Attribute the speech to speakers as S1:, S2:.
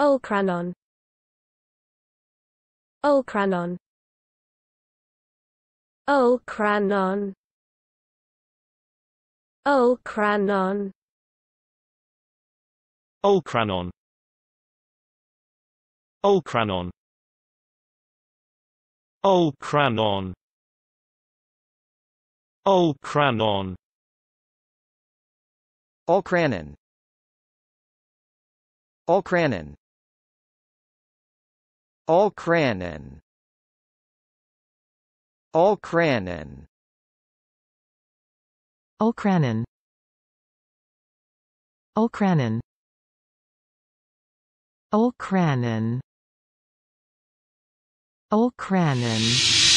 S1: Olkranon Olkranon Olkranon Olkranon Olkranon Olkranon Olkranon Olkranon Olkranon Olkranon Alcranon Alcranon Alcranon Alcranon Alcranon
S2: Alcranon